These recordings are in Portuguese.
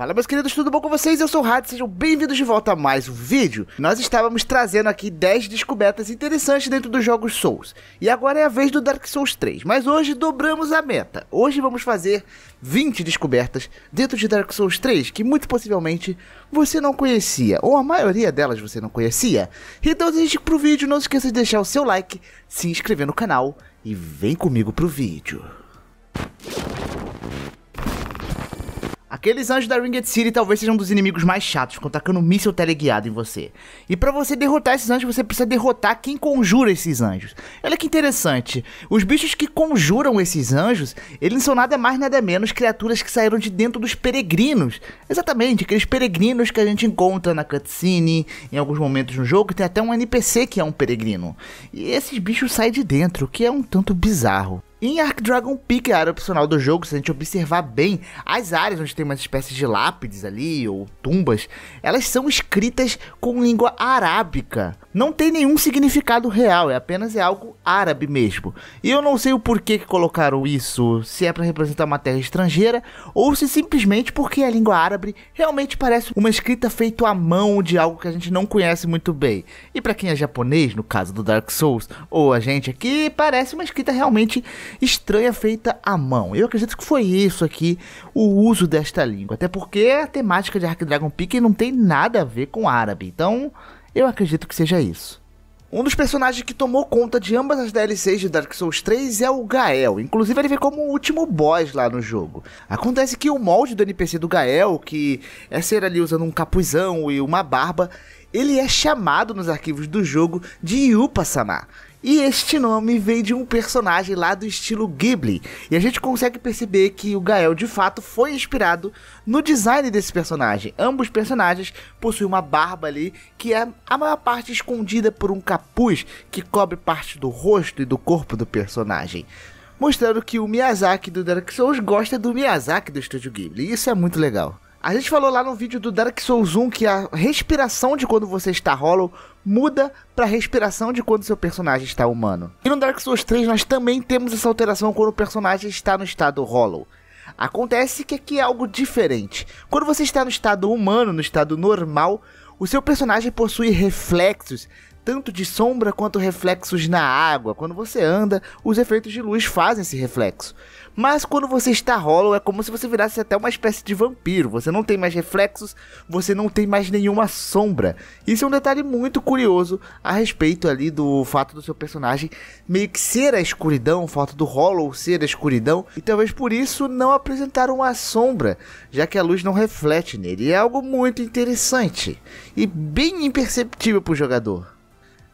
Fala meus queridos, tudo bom com vocês? Eu sou o Rádio, sejam bem-vindos de volta a mais um vídeo. Nós estávamos trazendo aqui 10 descobertas interessantes dentro dos jogos Souls. E agora é a vez do Dark Souls 3, mas hoje dobramos a meta. Hoje vamos fazer 20 descobertas dentro de Dark Souls 3 que muito possivelmente você não conhecia, ou a maioria delas você não conhecia. Então antes de ir pro vídeo, não se esqueça de deixar o seu like, se inscrever no canal e vem comigo pro vídeo. Aqueles anjos da Ringed City talvez sejam um dos inimigos mais chatos, com tacando um míssil teleguiado em você. E para você derrotar esses anjos, você precisa derrotar quem conjura esses anjos. Olha que interessante. Os bichos que conjuram esses anjos, eles não são nada mais nada menos criaturas que saíram de dentro dos peregrinos. Exatamente, aqueles peregrinos que a gente encontra na cutscene, em alguns momentos no jogo, tem até um NPC que é um peregrino. E esses bichos saem de dentro, o que é um tanto bizarro. Em Ark Dragon Peak, a área opcional do jogo, se a gente observar bem, as áreas onde tem umas espécies de lápides ali, ou tumbas, elas são escritas com língua arábica não tem nenhum significado real, é apenas é algo árabe mesmo. E eu não sei o porquê que colocaram isso, se é para representar uma terra estrangeira ou se simplesmente porque a língua árabe realmente parece uma escrita feita à mão de algo que a gente não conhece muito bem. E para quem é japonês, no caso do Dark Souls, ou a gente aqui, parece uma escrita realmente estranha feita à mão. Eu acredito que foi isso aqui, o uso desta língua, até porque a temática de Dark Dragon Peak não tem nada a ver com árabe. Então, eu acredito que seja isso. Um dos personagens que tomou conta de ambas as DLCs de Dark Souls 3 é o Gael. Inclusive, ele vem como o último boss lá no jogo. Acontece que o molde do NPC do Gael, que é ser ali usando um capuzão e uma barba, ele é chamado nos arquivos do jogo de Yupa-sama. E este nome vem de um personagem lá do estilo Ghibli, e a gente consegue perceber que o Gael de fato foi inspirado no design desse personagem. Ambos personagens possuem uma barba ali que é a maior parte escondida por um capuz que cobre parte do rosto e do corpo do personagem mostrando que o Miyazaki do Dark Souls gosta do Miyazaki do Estúdio Ghibli. Isso é muito legal. A gente falou lá no vídeo do Dark Souls 1 que a respiração de quando você está hollow muda para a respiração de quando seu personagem está humano. E no Dark Souls 3 nós também temos essa alteração quando o personagem está no estado Hollow. Acontece que aqui é algo diferente. Quando você está no estado humano, no estado normal, o seu personagem possui reflexos tanto de sombra quanto reflexos na água. Quando você anda, os efeitos de luz fazem esse reflexo. Mas quando você está hollow, é como se você virasse até uma espécie de vampiro. Você não tem mais reflexos, você não tem mais nenhuma sombra. Isso é um detalhe muito curioso a respeito ali do fato do seu personagem meio que ser a escuridão, o fato do hollow ser a escuridão. E talvez por isso não apresentar uma sombra, já que a luz não reflete nele. E é algo muito interessante e bem imperceptível para o jogador.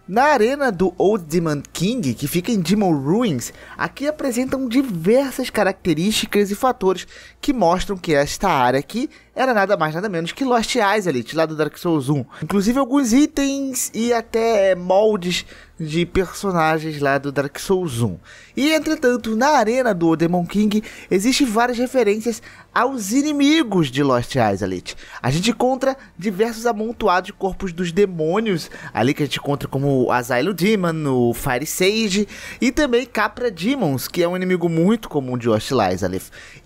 Na arena do Old Demon King, que fica em Demon Ruins, aqui apresentam diversas características e fatores que mostram que esta área aqui era nada mais, nada menos que Lost Isolate, lá do Dark Souls 1. Inclusive alguns itens e até é, moldes de personagens lá do Dark Souls 1. E entretanto, na arena do Demon King, existem várias referências aos inimigos de Lost Isolate. A gente encontra diversos amontoados de corpos dos demônios, ali que a gente encontra como o Asylum Demon, o Fire Sage e também Capra Demons, que é um inimigo muito comum de Lost Isolate.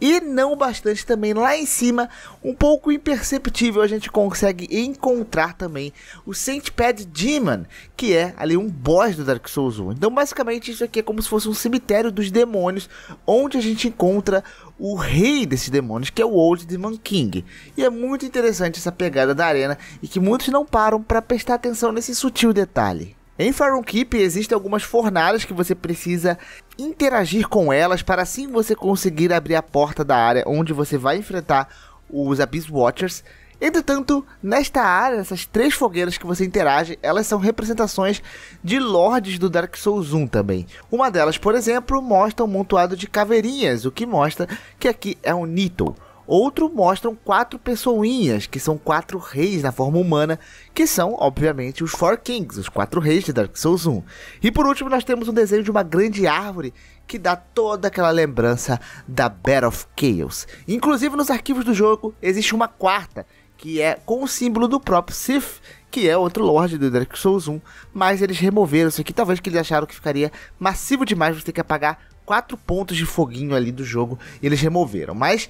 E não bastante também lá em cima, um pouco imperceptível, a gente consegue encontrar também o Centipede Demon, que é ali um boss do Dark Souls 1. Então, basicamente, isso aqui é como se fosse um cemitério dos demônios, onde a gente encontra o rei desses demônios, que é o Old Demon King. E é muito interessante essa pegada da arena e que muitos não param para prestar atenção nesse sutil detalhe. Em Faron Keep existem algumas fornalhas que você precisa interagir com elas para assim você conseguir abrir a porta da área onde você vai enfrentar os Abyss Watchers. Entretanto, nesta área, essas três fogueiras que você interage, elas são representações de lords do Dark Souls 1 também. Uma delas, por exemplo, mostra um montoado de caveirinhas, o que mostra que aqui é um Nito. Outro mostram quatro pessoinhas, que são quatro reis na forma humana, que são, obviamente, os Four Kings, os quatro reis de Dark Souls 1. E por último, nós temos um desenho de uma grande árvore que dá toda aquela lembrança da Battle of Chaos. Inclusive, nos arquivos do jogo existe uma quarta, que é com o símbolo do próprio Sif, que é outro Lorde do Dark Souls 1, mas eles removeram isso aqui, talvez que eles acharam que ficaria massivo demais você ter que apagar quatro pontos de foguinho ali do jogo, e eles removeram. Mas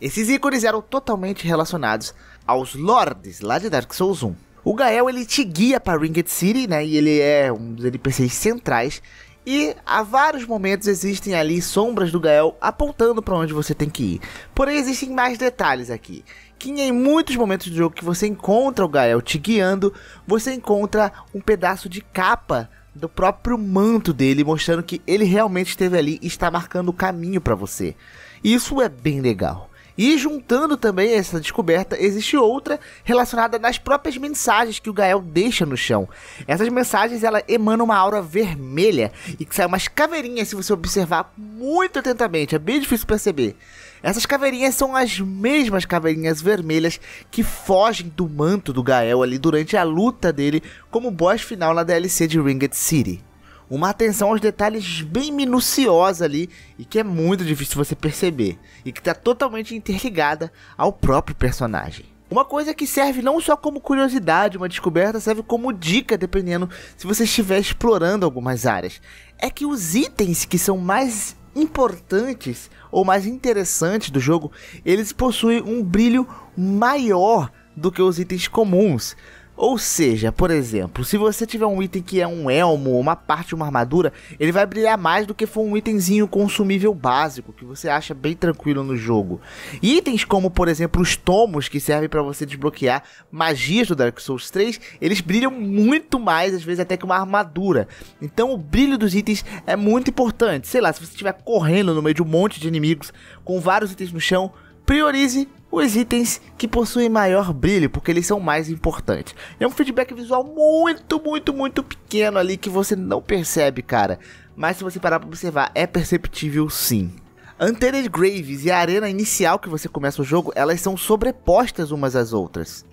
esses ícones eram totalmente relacionados aos lords lá de Dark Souls 1. O Gael ele te guia para Ringed City, né? E ele é um dos NPCs centrais. E a vários momentos existem ali sombras do Gael apontando para onde você tem que ir. Porém, existem mais detalhes aqui. Que em muitos momentos do jogo que você encontra o Gael te guiando, você encontra um pedaço de capa do próprio manto dele, mostrando que ele realmente esteve ali e está marcando o caminho para você. Isso é bem legal. E juntando também essa descoberta, existe outra relacionada nas próprias mensagens que o Gael deixa no chão. Essas mensagens ela emanam uma aura vermelha e que sai umas caveirinhas se você observar muito atentamente, é bem difícil perceber. Essas caveirinhas são as mesmas caveirinhas vermelhas que fogem do manto do Gael ali durante a luta dele como boss final na DLC de Ringed City uma atenção aos detalhes bem minuciosa ali e que é muito difícil você perceber e que está totalmente interligada ao próprio personagem. Uma coisa que serve não só como curiosidade, uma descoberta, serve como dica, dependendo se você estiver explorando algumas áreas. É que os itens que são mais importantes ou mais interessantes do jogo, eles possuem um brilho maior do que os itens comuns. Ou seja, por exemplo, se você tiver um item que é um elmo, uma parte, de uma armadura, ele vai brilhar mais do que for um itemzinho consumível básico, que você acha bem tranquilo no jogo. itens como, por exemplo, os tomos, que servem para você desbloquear magias do Dark Souls 3, eles brilham muito mais, às vezes até que uma armadura. Então o brilho dos itens é muito importante. Sei lá, se você estiver correndo no meio de um monte de inimigos, com vários itens no chão, priorize os itens que possuem maior brilho, porque eles são mais importantes. É um feedback visual muito, muito, muito pequeno ali que você não percebe, cara. Mas se você parar para observar, é perceptível sim. Antenas Graves e a arena inicial que você começa o jogo, elas são sobrepostas umas às outras.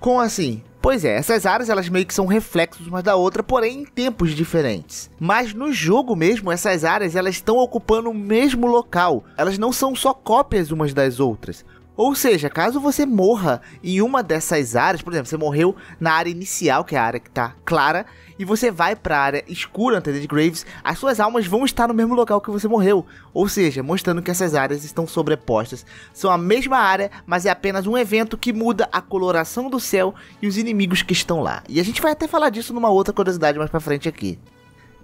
Como assim? Pois é, essas áreas elas meio que são reflexos uma da outra, porém em tempos diferentes. Mas no jogo mesmo, essas áreas elas estão ocupando o mesmo local. Elas não são só cópias umas das outras. Ou seja, caso você morra em uma dessas áreas, por exemplo, você morreu na área inicial, que é a área que está clara, e você vai para a área escura, de Graves, as suas almas vão estar no mesmo local que você morreu. Ou seja, mostrando que essas áreas estão sobrepostas. São a mesma área, mas é apenas um evento que muda a coloração do céu e os inimigos que estão lá. E a gente vai até falar disso numa outra curiosidade mais para frente aqui.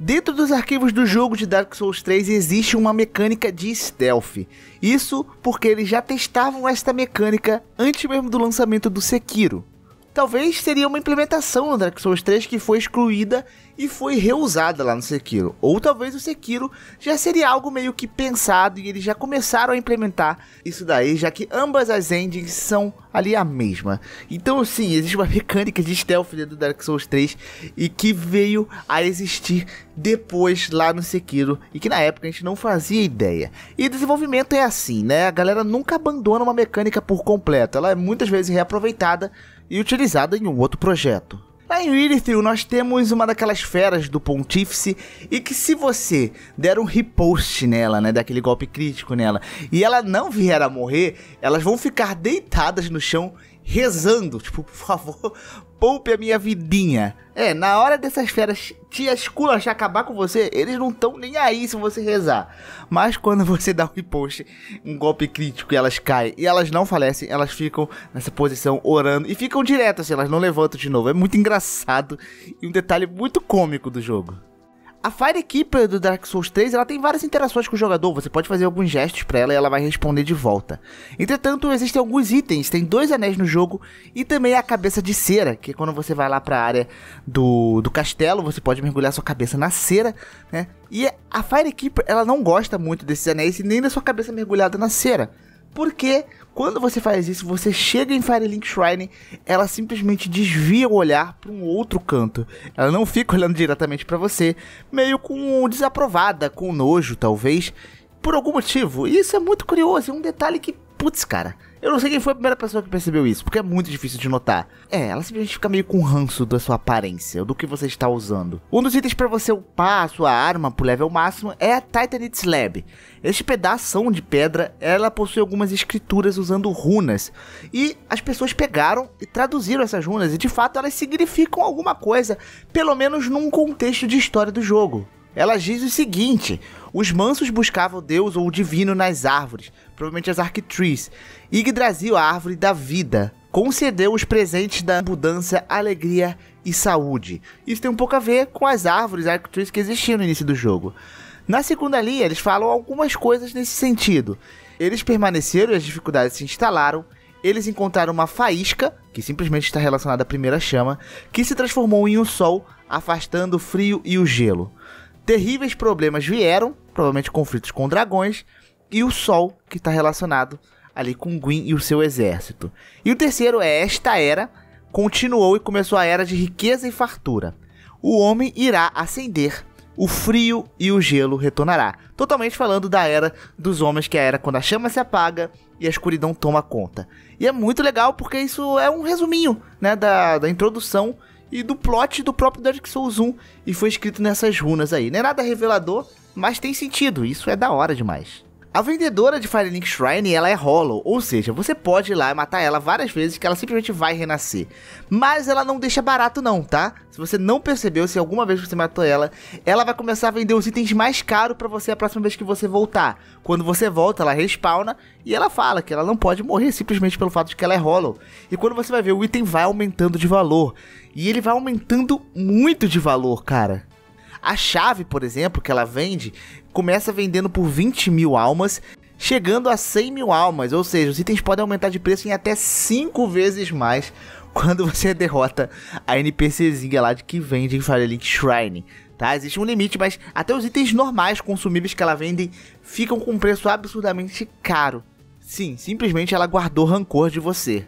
Dentro dos arquivos do jogo de Dark Souls 3 existe uma mecânica de stealth. Isso porque eles já testavam esta mecânica antes mesmo do lançamento do Sekiro talvez seria uma implementação do Dark Souls 3 que foi excluída e foi reusada lá no Sekiro. Ou talvez o Sekiro já seria algo meio que pensado e eles já começaram a implementar isso daí, já que ambas as endings são ali a mesma. Então, sim, existe uma mecânica de stealth dentro do Dark Souls 3 e que veio a existir depois lá no Sekiro e que na época a gente não fazia ideia. E desenvolvimento é assim, né? A galera nunca abandona uma mecânica por completo, ela é muitas vezes reaproveitada e utilizada em um outro projeto. Lá em Whitfield nós temos uma daquelas feras do Pontífice e que se você der um repost nela, né, daquele golpe crítico nela, e ela não vier a morrer, elas vão ficar deitadas no chão rezando, tipo, por favor, poupe a minha vidinha. É, na hora dessas feras te já acabar com você, eles não estão nem aí se você rezar. Mas quando você dá um riposte, um golpe crítico e elas caem, e elas não falecem, elas ficam nessa posição orando e ficam direto assim, elas não levantam de novo. É muito engraçado e um detalhe muito cômico do jogo. A Firekeeper do Dark Souls 3, ela tem várias interações com o jogador, você pode fazer alguns gestos para ela e ela vai responder de volta. Entretanto, existem alguns itens, tem dois anéis no jogo e também a cabeça de cera, que é quando você vai lá para a área do, do castelo, você pode mergulhar sua cabeça na cera, né? E a Firekeeper, ela não gosta muito desses anéis e nem da sua cabeça mergulhada na cera, porque quando você faz isso, você chega em Firelink Shrine, ela simplesmente desvia o olhar para um outro canto. Ela não fica olhando diretamente para você, meio com desaprovada, com nojo talvez, por algum motivo. E isso é muito curioso, é um detalhe que, putz, cara, eu não sei quem foi a primeira pessoa que percebeu isso, porque é muito difícil de notar. É, ela simplesmente fica meio com ranço da sua aparência, do que você está usando. Um dos itens para você upar a sua arma pro level máximo é a Titanite Slab. Este pedaço de pedra, ela possui algumas escrituras usando runas. E as pessoas pegaram e traduziram essas runas, e de fato elas significam alguma coisa, pelo menos num contexto de história do jogo. Ela diz o seguinte: os mansos buscavam Deus ou o divino nas árvores, provavelmente as Arctrees. Yggdrasil, a árvore da vida, concedeu os presentes da abundância, alegria e saúde. Isso tem um pouco a ver com as árvores Arctrees que existiam no início do jogo. Na segunda linha, eles falam algumas coisas nesse sentido. Eles permaneceram e as dificuldades se instalaram. Eles encontraram uma faísca, que simplesmente está relacionada à primeira chama, que se transformou em um sol, afastando o frio e o gelo. Terríveis problemas vieram, provavelmente conflitos com dragões, e o Sol, que está relacionado ali com Gwyn e o seu exército. E o terceiro é esta era continuou e começou a era de riqueza e fartura. O homem irá ascender, o frio e o gelo retornará. Totalmente falando da era dos homens, que é a era quando a chama se apaga e a escuridão toma conta. E é muito legal porque isso é um resuminho né, da, da introdução e do plot do próprio Dark Souls 1 e foi escrito nessas runas aí. Não é nada revelador, mas tem sentido, isso é da hora demais. A vendedora de Firelink Shrine, ela é Hollow, ou seja, você pode ir lá e matar ela várias vezes que ela simplesmente vai renascer. Mas ela não deixa barato não, tá? Se você não percebeu, se alguma vez você matou ela, ela vai começar a vender os itens mais caros para você a próxima vez que você voltar. Quando você volta, ela respawna e ela fala que ela não pode morrer simplesmente pelo fato de que ela é Hollow. E quando você vai ver, o item vai aumentando de valor. E ele vai aumentando muito de valor, cara. A chave, por exemplo, que ela vende, começa vendendo por 20 mil almas, chegando a 100 mil almas. Ou seja, os itens podem aumentar de preço em até 5 vezes mais quando você derrota a NPCzinha lá de que vende em Fire Link Shrine. Tá? Existe um limite, mas até os itens normais consumíveis que ela vende ficam com um preço absurdamente caro. Sim, simplesmente ela guardou rancor de você.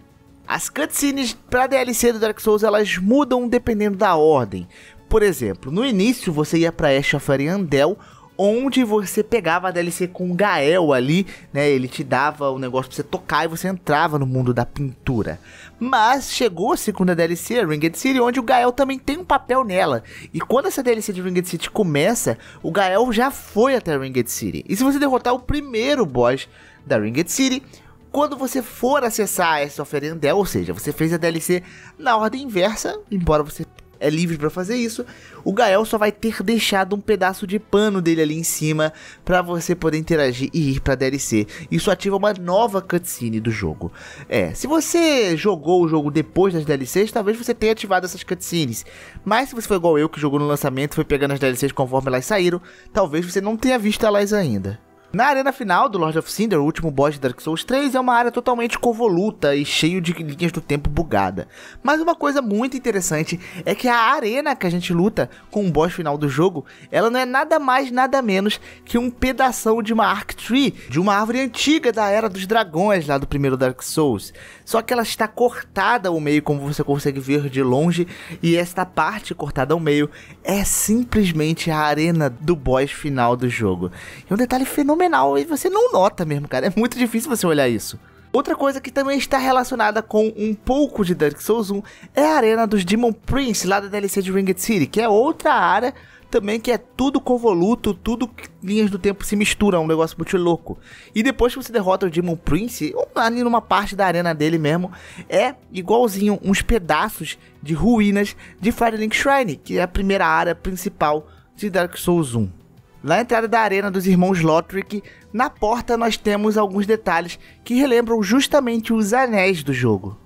As cutscenes para DLC do Dark Souls elas mudam dependendo da ordem. Por exemplo, no início você ia para Ash of Ariandel, onde você pegava a DLC com o Gael ali, né? Ele te dava o um negócio pra você tocar e você entrava no mundo da pintura. Mas chegou a segunda DLC, Ringed City, onde o Gael também tem um papel nela. E quando essa DLC de Ringed City começa, o Gael já foi até Ringed City. E se você derrotar o primeiro boss da Ringed City, quando você for acessar essa oferendel, ou seja, você fez a DLC na ordem inversa, embora você é livre para fazer isso, o Gael só vai ter deixado um pedaço de pano dele ali em cima para você poder interagir e ir para DLC. Isso ativa uma nova cutscene do jogo. É, se você jogou o jogo depois das DLCs, talvez você tenha ativado essas cutscenes. Mas se você foi igual eu que jogou no lançamento, foi pegando as DLCs conforme elas saíram, talvez você não tenha visto elas ainda. Na arena final do Lord of Cinder, o último boss de Dark Souls 3, é uma área totalmente convoluta e cheio de linhas do tempo bugada. Mas uma coisa muito interessante é que a arena que a gente luta com o boss final do jogo, ela não é nada mais nada menos que um pedaço de uma Arc Tree, de uma árvore antiga da Era dos Dragões lá do primeiro Dark Souls. Só que ela está cortada ao meio, como você consegue ver de longe, e esta parte cortada ao meio é simplesmente a arena do boss final do jogo. É um detalhe fenomenal fenomenal e você não nota mesmo, cara. É muito difícil você olhar isso. Outra coisa que também está relacionada com um pouco de Dark Souls 1 é a arena dos Demon Prince lá da DLC de Ringed City, que é outra área também que é tudo convoluto, tudo linhas do tempo se misturam, é um negócio muito louco. E depois que você derrota o Demon Prince, ali numa parte da arena dele mesmo, é igualzinho uns pedaços de ruínas de Firelink Shrine, que é a primeira área principal de Dark Souls 1 na entrada da arena dos irmãos Lothric, na porta nós temos alguns detalhes que relembram justamente os anéis do jogo.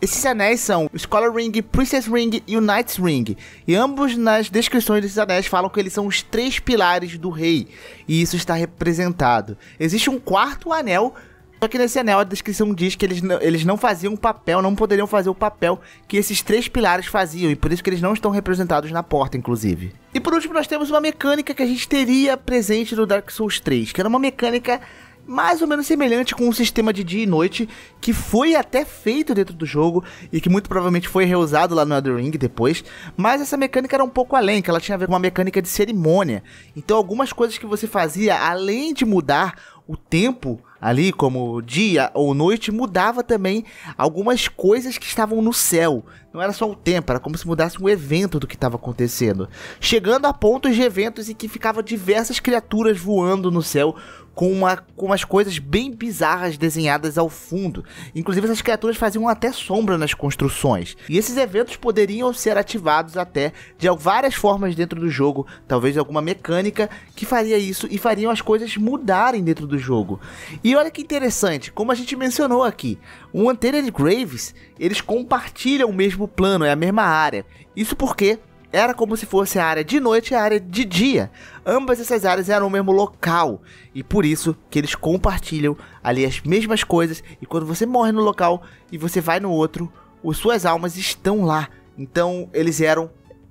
Esses anéis são o Scholar Ring, Princess Ring e o Knight's Ring, e ambos nas descrições desses anéis falam que eles são os três pilares do rei, e isso está representado. Existe um quarto anel só que nesse anel a descrição diz que eles não, eles não faziam papel, não poderiam fazer o papel que esses três pilares faziam, e por isso que eles não estão representados na porta, inclusive. E por último, nós temos uma mecânica que a gente teria presente no Dark Souls 3, que era uma mecânica mais ou menos semelhante com um sistema de dia e noite que foi até feito dentro do jogo e que muito provavelmente foi reusado lá no Other Ring depois, mas essa mecânica era um pouco além, que ela tinha a ver com uma mecânica de cerimônia. Então algumas coisas que você fazia, além de mudar o tempo ali, como dia ou noite, mudava também algumas coisas que estavam no céu. Não era só o tempo, era como se mudasse um evento do que estava acontecendo. Chegando a pontos de eventos em que ficavam diversas criaturas voando no céu, com, uma, com umas coisas bem bizarras desenhadas ao fundo. Inclusive, essas criaturas faziam até sombra nas construções. E esses eventos poderiam ser ativados até de várias formas dentro do jogo, talvez alguma mecânica que faria isso e fariam as coisas mudarem dentro do jogo. E e olha que interessante, como a gente mencionou aqui, o e Graves, eles compartilham o mesmo plano, é a mesma área. Isso porque era como se fosse a área de noite e a área de dia. Ambas essas áreas eram o mesmo local e por isso que eles compartilham ali as mesmas coisas e quando você morre no local e você vai no outro, as suas almas estão lá. Então eles eram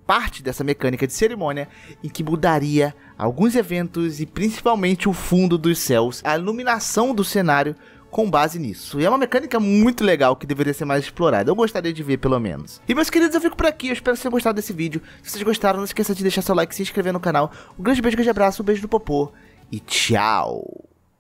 parte dessa mecânica de cerimônia em que mudaria alguns eventos e principalmente o fundo dos céus, a iluminação do cenário com base nisso. E é uma mecânica muito legal que deveria ser mais explorada. Eu gostaria de ver, pelo menos. E meus queridos, eu fico por aqui. Eu espero que vocês tenham gostado desse vídeo. Se vocês gostaram, não esqueça de deixar seu like, se inscrever no canal. Um grande beijo, um grande abraço, um beijo do popô e tchau!